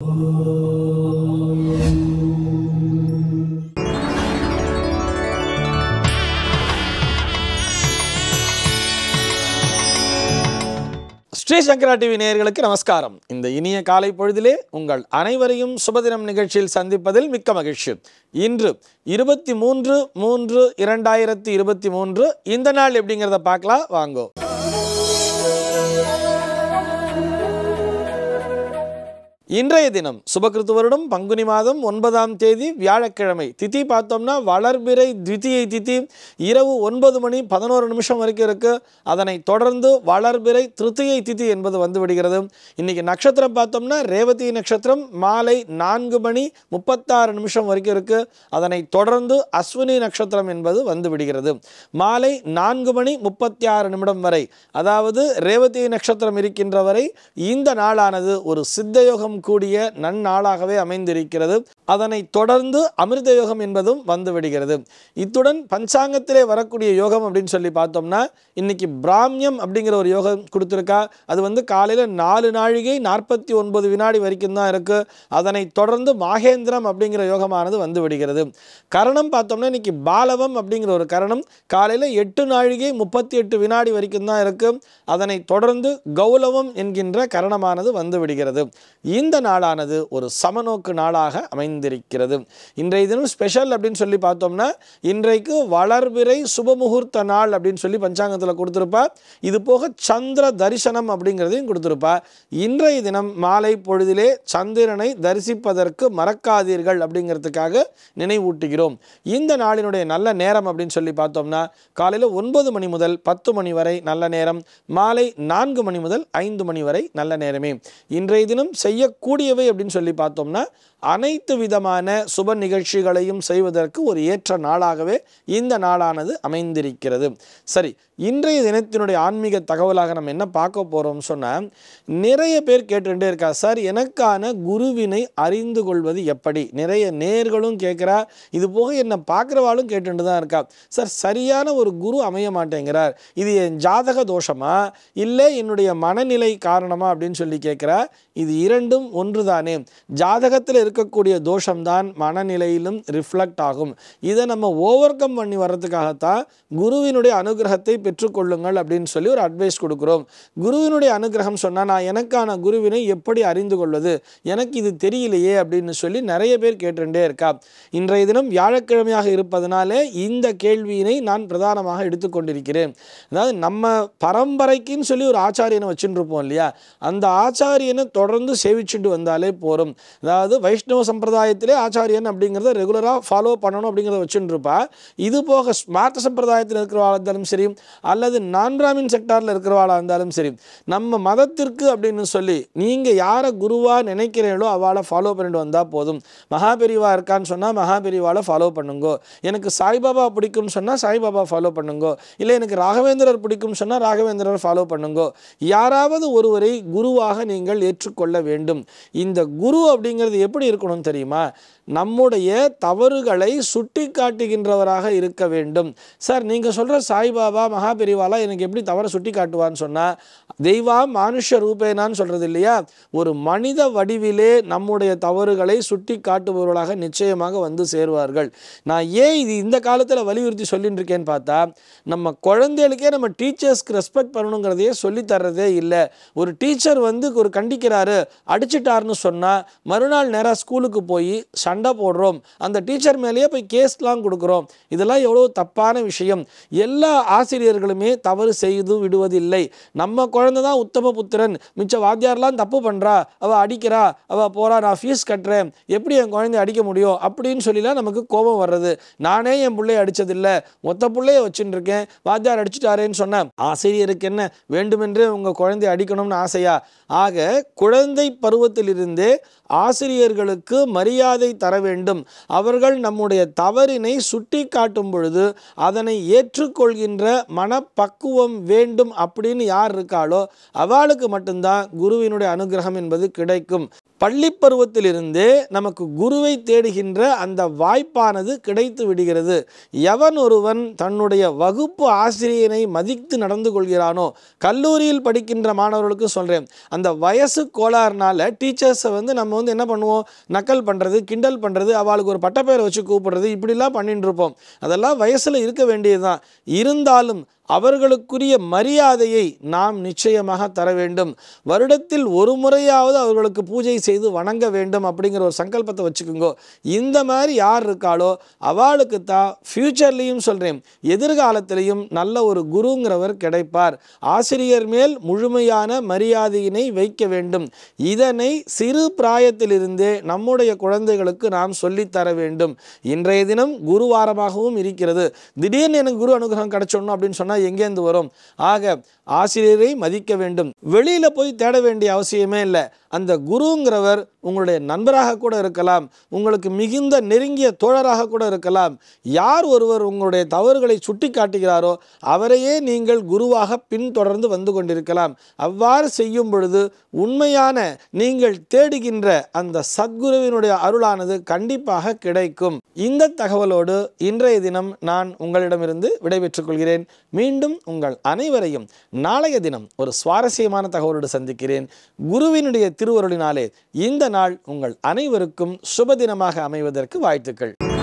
ஸ்ரீ சங்கரா TV நேயர்களுக்கு நமஸ்காரம் இந்த இனிய காலை பொழுதிலே உங்கள் அனைவரையும் சுபதினம் நிகழ்ச்சியில் சந்திப்பதில் மிக்க மகிழ்ச்சி இன்று இருபத்தி மூன்று மூன்று இரண்டாயிரத்தி இருபத்தி மூன்று இந்த நாள் எப்படிங்கிறத பார்க்கலாம் வாங்கோ இன்றைய தினம் சுபகிருத்து வருடம் பங்குனி மாதம் ஒன்பதாம் தேதி வியாழக்கிழமை திதி பார்த்தோம்னா வளர்பிறை தித்தியை திதி இரவு ஒன்பது மணி பதினோரு நிமிஷம் வரைக்கும் இருக்குது அதனை தொடர்ந்து வளர்பிறை திருத்தியை திதி என்பது வந்து விடுகிறது இன்றைக்கி நட்சத்திரம் பார்த்தோம்னா ரேவதி நட்சத்திரம் மாலை நான்கு மணி முப்பத்தாறு நிமிஷம் வரைக்கும் இருக்குது அதனை தொடர்ந்து அஸ்வினி நட்சத்திரம் என்பது வந்து விடுகிறது மாலை நான்கு மணி முப்பத்தி ஆறு நிமிடம் வரை அதாவது ரேவதி நட்சத்திரம் இருக்கின்ற வரை இந்த நாளானது ஒரு சித்தயோகம் கூடிய நன்னாளாகவே அமைந்திருக்கிறது அதனை தொடர்ந்து அமிர்த யோகம் என்பதும் வந்துவிடுகிறது இத்துடன் பஞ்சாங்கத்திலே வரக்கூடிய யோகம் அப்படின்னு சொல்லி பார்த்தோம்னா இன்னைக்கு பிராமியம் அப்படிங்கிற ஒரு யோகம் கொடுத்துருக்கா அது வந்து காலையில் நாலு நாழிகை நாற்பத்தி ஒன்பது வினாடி வரைக்கும் தான் இருக்குது அதனை தொடர்ந்து மாகேந்திரம் அப்படிங்கிற யோகமானது வந்து விடுகிறது கரணம் பார்த்தோம்னா இன்னைக்கு பாலவம் அப்படிங்கிற ஒரு கரணம் காலையில் எட்டு நாழிகை முப்பத்தி எட்டு வினாடி வரைக்கும் தான் இருக்குது அதனை தொடர்ந்து கௌலவம் என்கின்ற கரணமானது வந்து விடுகிறது இந்த இந்த நாளானது ஒரு சமநோக்கு நாளாக அமைந்திருக்கிறது இன்றைய தினம் ஸ்பெஷல் அப்படின்னு சொல்லி பார்த்தோம்னா இன்றைக்கு வளர்விரை சுபமுகூர்த்த நாள் அப்படின்னு சொல்லி பஞ்சாங்கத்தில் கொடுத்துருப்பா இது போக சந்திர தரிசனம் அப்படிங்கிறதையும் கொடுத்துருப்பா இன்றைய தினம் மாலை பொழுதிலே சந்திரனை தரிசிப்பதற்கு மறக்காதீர்கள் அப்படிங்கிறதுக்காக நினைவூட்டுகிறோம் இந்த நாளினுடைய நல்ல நேரம் அப்படின்னு சொல்லி பார்த்தோம்னா காலையில் ஒன்பது மணி முதல் பத்து மணி வரை நல்ல நேரம் மாலை நான்கு மணி முதல் ஐந்து மணி வரை நல்ல நேரமே இன்றைய தினம் செய்ய கூடியவை அப்படின்னு சொல்லி பார்த்தோம்னா அனைத்து விதமான சுப நிகழ்ச்சிகளையும் செய்வதற்கு ஒரு ஏற்ற நாளாகவே இந்த நாளானது அமைந்திருக்கிறது சரி இன்றைய தினத்தினுடைய ஆன்மீக தகவலாக நம்ம என்ன பார்க்க போகிறோம்னு சொன்னால் நிறைய பேர் கேட்டுகிட்டே இருக்கா சார் எனக்கான குருவினை அறிந்து கொள்வது எப்படி நிறைய நேர்களும் கேட்குறா இது போக என்னை பார்க்குறவாளும் கேட்டுட்டு தான் இருக்கா சார் சரியான ஒரு குரு அமைய மாட்டேங்கிறார் இது என் ஜாதக தோஷமா இல்லை என்னுடைய மனநிலை காரணமா அப்படின்னு சொல்லி கேட்குறா இது இரண்டும் ஒன்று தானே ஜாதகத்தில் இருக்கக்கூடிய தோஷம்தான் மனநிலையிலும் ரிஃப்ளெக்ட் ஆகும் இதை நம்ம ஓவர் கம் பண்ணி வர்றதுக்காகத்தான் குருவினுடைய அனுகிரகத்தை பெற்றுக்கொள்ளுங்கள் அப்படின்னு சொல்லி ஒரு அட்வைஸ் கொடுக்குறோம் குருவினுடைய அனுகிரகம் சொன்னால் நான் எனக்கான குருவினை எப்படி அறிந்து கொள்வது எனக்கு இது தெரியலையே அப்படின்னு சொல்லி நிறைய பேர் கேட்டுட்டே இருக்கா இன்றைய தினம் வியாழக்கிழமையாக இருப்பதனாலே இந்த கேள்வியினை நான் பிரதானமாக எடுத்துக்கொண்டிருக்கிறேன் அதாவது நம்ம பரம்பரைக்குன்னு சொல்லி ஒரு ஆச்சாரியனை வச்சுட்டு இருப்போம் இல்லையா அந்த ஆச்சாரியனை தொடர்ந்து சேவிச்சுட்டு வந்தாலே போகும் அதாவது வைஷ்ணவ சம்பிரதாயத்திலே ஆச்சாரியன் அப்படிங்கிறத ரெகுலராக ஃபாலோ பண்ணணும் அப்படிங்கிறத வச்சுட்டு இருப்பா இது போக ஸ்மார்ட் சம்பிரதாயத்தில் இருக்கிற வாழ்ந்தாலும் சரி அல்லது நான்காமின் செக்டாரில் இருக்கிறவாளாக இருந்தாலும் சரி நம்ம மதத்திற்கு அப்படின்னு சொல்லி நீங்கள் யாரை குருவாக நினைக்கிறீங்களோ அவளை ஃபாலோ பண்ணிட்டு வந்தால் போதும் மகாபெரிவா இருக்கான்னு சொன்னால் மகாபெரிவாவை ஃபாலோ பண்ணுங்கோ எனக்கு சாய்பாபா பிடிக்கும்னு சொன்னால் சாய்பாபா ஃபாலோ பண்ணுங்கோ இல்லை எனக்கு ராகவேந்திரர் பிடிக்கும்னு சொன்னால் ராகவேந்திரர் ஃபாலோ பண்ணுங்கோ யாராவது ஒருவரை குருவாக நீங்கள் ஏற்றுக்கொள்ள வேண்டும் இந்த குரு அப்படிங்கிறது எப்படி இருக்கணும் தெரியுமா நம்முடைய தவறுகளை சுட்டி காட்டுகின்றவராக இருக்க வேண்டும் சார் நீங்கள் சொல்கிற சாய்பாபா மகா மகாபெரிவாலாம் எனக்கு எப்படி தவறை சுட்டி காட்டுவான்னு சொன்னால் தெய்வா மனுஷ ரூபேனான்னு சொல்கிறது இல்லையா ஒரு மனித வடிவிலே நம்முடைய தவறுகளை சுட்டி காட்டுபவர்களாக நிச்சயமாக வந்து சேருவார்கள் நான் ஏன் இது இந்த காலத்தில் வலியுறுத்தி சொல்லிட்டு இருக்கேன்னு பார்த்தா நம்ம குழந்தைகளுக்கே நம்ம டீச்சர்ஸ்க்கு ரெஸ்பெக்ட் பண்ணணுங்கிறதையே சொல்லித்தர்றதே இல்லை ஒரு டீச்சர் வந்து ஒரு கண்டிக்கிறாரு அடிச்சிட்டாருன்னு சொன்னால் மறுநாள் நேராக ஸ்கூலுக்கு போய் சண்டை போடுறோம் அந்த டீச்சர் மேலேயே போய் கேஸ்லாம் கொடுக்குறோம் இதெல்லாம் எவ்வளோ தப்பான விஷயம் எல்லா ஆசிரியர்கள் வாத்தியார்களுமே தவறு செய்து விடுவதில்லை நம்ம குழந்தை தான் உத்தம புத்திரன் மிச்ச வாத்தியார்லாம் தப்பு பண்ணுறா அவள் அடிக்கிறா அவள் போகிறா நான் ஃபீஸ் கட்டுறேன் எப்படி என் குழந்தை அடிக்க முடியும் அப்படின்னு சொல்லிலாம் நமக்கு கோபம் வர்றது நானே என் பிள்ளைய அடித்ததில்லை மொத்த பிள்ளைய வச்சுட்டு இருக்கேன் வாத்தியார் அடிச்சுட்டாரேன்னு சொன்னேன் ஆசிரியருக்கு என்ன வேண்டுமென்றே உங்கள் குழந்தை அடிக்கணும்னு ஆசையா ஆக குழந்தை பருவத்திலிருந்தே ஆசிரியர்களுக்கு மரியாதை தர வேண்டும் அவர்கள் நம்முடைய தவறினை சுட்டி காட்டும் பொழுது அதனை ஏற்றுக்கொள்கின்ற மனப்பக்குவம் வேண்டும் அப்படின்னு யார் இருக்காளோ அவளுக்கு மட்டும்தான் குருவினுடைய அனுகிரகம் என்பது கிடைக்கும் பள்ளி பருவத்திலிருந்து நமக்கு குருவை தேடுகின்ற அந்த வாய்ப்பானது கிடைத்து விடுகிறது எவன் ஒருவன் தன்னுடைய வகுப்பு ஆசிரியனை மதித்து நடந்து கொள்கிறானோ கல்லூரியில் படிக்கின்ற மாணவர்களுக்கு சொல்கிறேன் அந்த வயசு கோளாறுனால டீச்சர்ஸை வந்து நம்ம வந்து என்ன பண்ணுவோம் நக்கல் பண்ணுறது கிண்டல் பண்ணுறது அவளுக்கு ஒரு பட்டப்பெயரை வச்சு கூப்பிடுறது இப்படிலாம் பண்ணிட்டு இருப்போம் அதெல்லாம் வயசில் இருக்க வேண்டியது தான் இருந்தாலும் அவர்களுக்குரிய மரியாதையை நாம் நிச்சயமாக தர வேண்டும் வருடத்தில் ஒரு முறையாவது அவர்களுக்கு பூஜை செய்து வணங்க வேண்டும் அப்படிங்கிற ஒரு சங்கல்பத்தை வச்சுக்கோங்கோ இந்த மாதிரி யார் இருக்காளோ அவளுக்கு தான் ஃப்யூச்சர்லேயும் சொல்கிறேன் எதிர்காலத்திலையும் நல்ல ஒரு குருங்கிறவர் கிடைப்பார் ஆசிரியர் மேல் முழுமையான மரியாதையினை வைக்க வேண்டும் இதனை சிறு பிராயத்திலிருந்தே நம்முடைய குழந்தைகளுக்கு நாம் சொல்லித்தர வேண்டும் இன்றைய தினம் குருவாரமாகவும் இருக்கிறது திடீர்னு எனக்கு குரு அனுகிரகம் கிடைச்சோன்னு அப்படின்னு சொன்னால் இதெல்லாம் எங்கேருந்து வரும் ஆக ஆசிரியரை மதிக்க வேண்டும் வெளியில் போய் தேட வேண்டிய அவசியமே இல்லை அந்த குருங்கிறவர் உங்களுடைய நண்பராக கூட இருக்கலாம் உங்களுக்கு மிகுந்த நெருங்கிய தோழராக கூட இருக்கலாம் யார் ஒருவர் உங்களுடைய தவறுகளை சுட்டி காட்டுகிறாரோ அவரையே நீங்கள் குருவாக பின்தொடர்ந்து வந்து கொண்டிருக்கலாம் அவ்வாறு செய்யும் பொழுது உண்மையான நீங்கள் தேடுகின்ற அந்த சத்குருவினுடைய அருளானது கண்டிப்பாக கிடைக்கும் இந்த தகவலோடு இன்றைய தினம் நான் உங்களிடமிருந்து விடைபெற்றுக் கொள்கிறேன் மீண்டும் உங்கள் அனைவரையும் நாளைய தினம் ஒரு சுவாரஸ்யமான தகவலோடு சந்திக்கிறேன் குருவினுடைய திருவருளினாலே இந்த நாள் உங்கள் அனைவருக்கும் சுபதினமாக அமைவதற்கு வாழ்த்துக்கள்